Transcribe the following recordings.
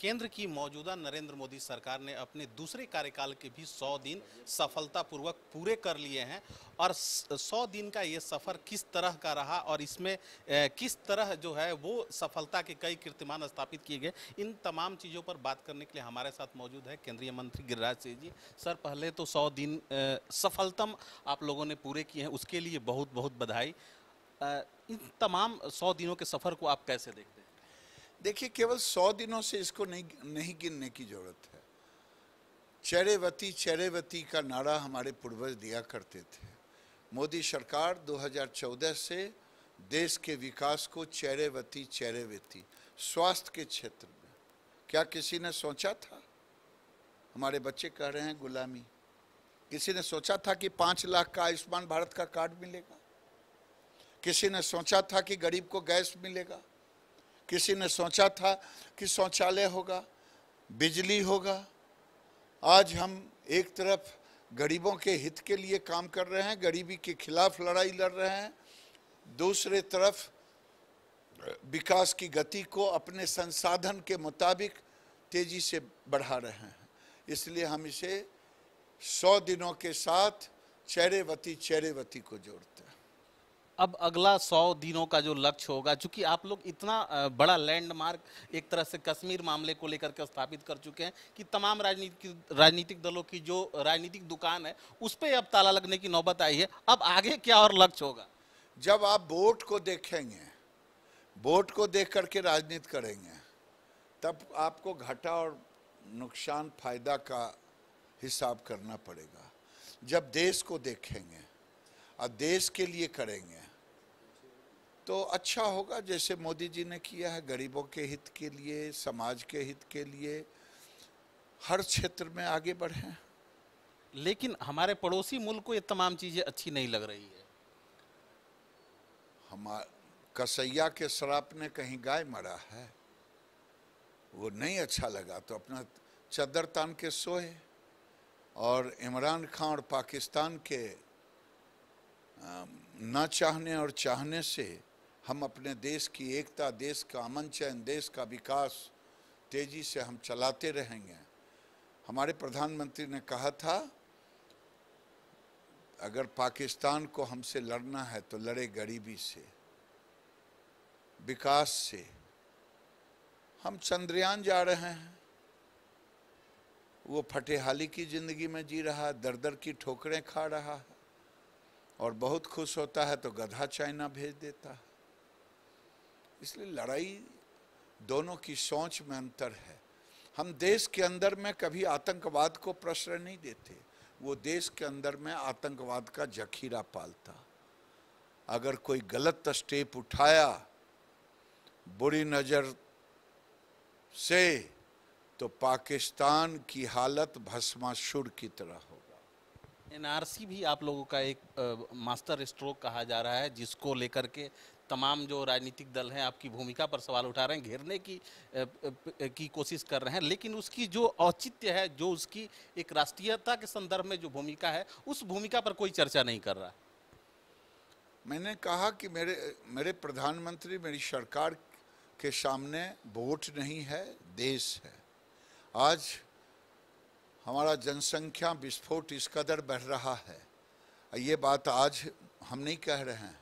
केंद्र की मौजूदा नरेंद्र मोदी सरकार ने अपने दूसरे कार्यकाल के भी 100 दिन सफलतापूर्वक पूरे कर लिए हैं और 100 दिन का ये सफ़र किस तरह का रहा और इसमें किस तरह जो है वो सफलता के कई कीर्तिमान स्थापित किए गए इन तमाम चीज़ों पर बात करने के लिए हमारे साथ मौजूद है केंद्रीय मंत्री गिरिराज सिंह जी सर पहले तो सौ दिन सफलतम आप लोगों ने पूरे किए हैं उसके लिए बहुत बहुत बधाई इन तमाम सौ दिनों के सफ़र को आप कैसे देखते हैं देखिए केवल सौ दिनों से इसको नहीं नहीं गिनने की जरूरत है चेरेवती चेरेवती का नारा हमारे पूर्वज दिया करते थे मोदी सरकार 2014 से देश के विकास को चेरेवती चरेवती स्वास्थ्य के क्षेत्र में क्या किसी ने सोचा था हमारे बच्चे कह रहे हैं गुलामी किसी ने सोचा था कि पाँच लाख का आयुष्मान भारत का कार्ड मिलेगा किसी ने सोचा था कि गरीब को गैस मिलेगा किसी ने सोचा था कि शौचालय होगा बिजली होगा आज हम एक तरफ गरीबों के हित के लिए काम कर रहे हैं गरीबी के खिलाफ लड़ाई लड़ रहे हैं दूसरे तरफ विकास की गति को अपने संसाधन के मुताबिक तेजी से बढ़ा रहे हैं इसलिए हम इसे सौ दिनों के साथ चेरेवती चेरेवती को जोड़ते हैं अब अगला सौ दिनों का जो लक्ष्य होगा चूंकि आप लोग इतना बड़ा लैंडमार्क एक तरह से कश्मीर मामले को लेकर के स्थापित कर चुके हैं कि तमाम राजनीतिक राजनीतिक दलों की जो राजनीतिक दुकान है उस पर अब ताला लगने की नौबत आई है अब आगे क्या और लक्ष्य होगा जब आप वोट को देखेंगे वोट को देख करके राजनीति करेंगे तब आपको घाटा और नुकसान फायदा का हिसाब करना पड़ेगा जब देश को देखेंगे और देश के लिए करेंगे तो अच्छा होगा जैसे मोदी जी ने किया है गरीबों के हित के लिए समाज के हित के लिए हर क्षेत्र में आगे बढ़े लेकिन हमारे पड़ोसी मुल्क को ये तमाम चीज़ें अच्छी नहीं लग रही है हमार कसैया के शराप ने कहीं गाय मरा है वो नहीं अच्छा लगा तो अपना चदर तान के सोए और इमरान खान और पाकिस्तान के ना चाहने और चाहने से हम अपने देश की एकता देश का अमन चैन देश का विकास तेज़ी से हम चलाते रहेंगे हमारे प्रधानमंत्री ने कहा था अगर पाकिस्तान को हमसे लड़ना है तो लड़े गरीबी से विकास से हम चंद्रयान जा रहे हैं वो फटेहाली की ज़िंदगी में जी रहा है दर दर की ठोकरें खा रहा है और बहुत खुश होता है तो गधा चाइना भेज देता है इसलिए लड़ाई दोनों की सोच में अंतर है हम देश के अंदर में कभी आतंकवाद को प्रश्न नहीं देते वो देश के अंदर में आतंकवाद का जखीरा पालता अगर कोई गलत स्टेप उठाया बुरी नज़र से तो पाकिस्तान की हालत भस्माशुर की तरह होगा एनआरसी भी आप लोगों का एक आ, मास्टर स्ट्रोक कहा जा रहा है जिसको लेकर के तमाम जो राजनीतिक दल हैं आपकी भूमिका पर सवाल उठा रहे हैं घेरने की की कोशिश कर रहे हैं लेकिन उसकी जो औचित्य है जो उसकी एक राष्ट्रीयता के संदर्भ में जो भूमिका है उस भूमिका पर कोई चर्चा नहीं कर रहा मैंने कहा कि मेरे मेरे प्रधानमंत्री मेरी सरकार के सामने वोट नहीं है देश है आज हमारा जनसंख्या विस्फोट इस कदर बढ़ रहा है ये बात आज हम नहीं कह रहे हैं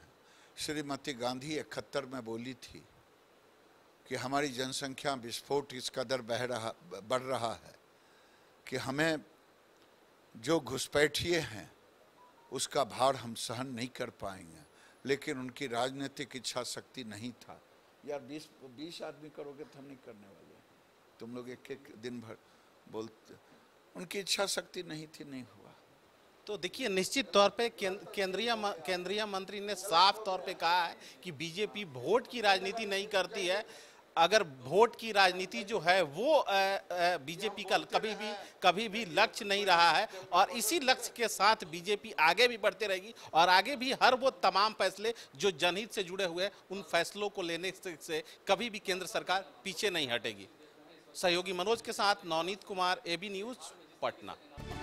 श्रीमती गांधी इकहत्तर में बोली थी कि हमारी जनसंख्या विस्फोट इस कदर बह रहा बढ़ रहा है कि हमें जो घुसपैठिए हैं उसका भार हम सहन नहीं कर पाएंगे लेकिन उनकी राजनीतिक इच्छा शक्ति नहीं था यार बीस बीस आदमी करोगे तो हम नहीं करने वाले तुम लोग एक एक दिन भर बोलते उनकी इच्छा शक्ति नहीं थी नहीं हुआ तो देखिए निश्चित तौर पे केंद्रीय केंद्रीय मंत्री ने साफ तौर पे कहा है कि बीजेपी वोट की राजनीति नहीं करती है अगर वोट की राजनीति जो है वो बीजेपी का कभी भी कभी भी लक्ष्य नहीं रहा है और इसी लक्ष्य के साथ बीजेपी आगे भी बढ़ते रहेगी और आगे भी हर वो तमाम फैसले जो जनहित से जुड़े हुए हैं उन फैसलों को लेने से कभी भी केंद्र सरकार पीछे नहीं हटेगी सहयोगी मनोज के साथ नवनीत कुमार एबी न्यूज़ पटना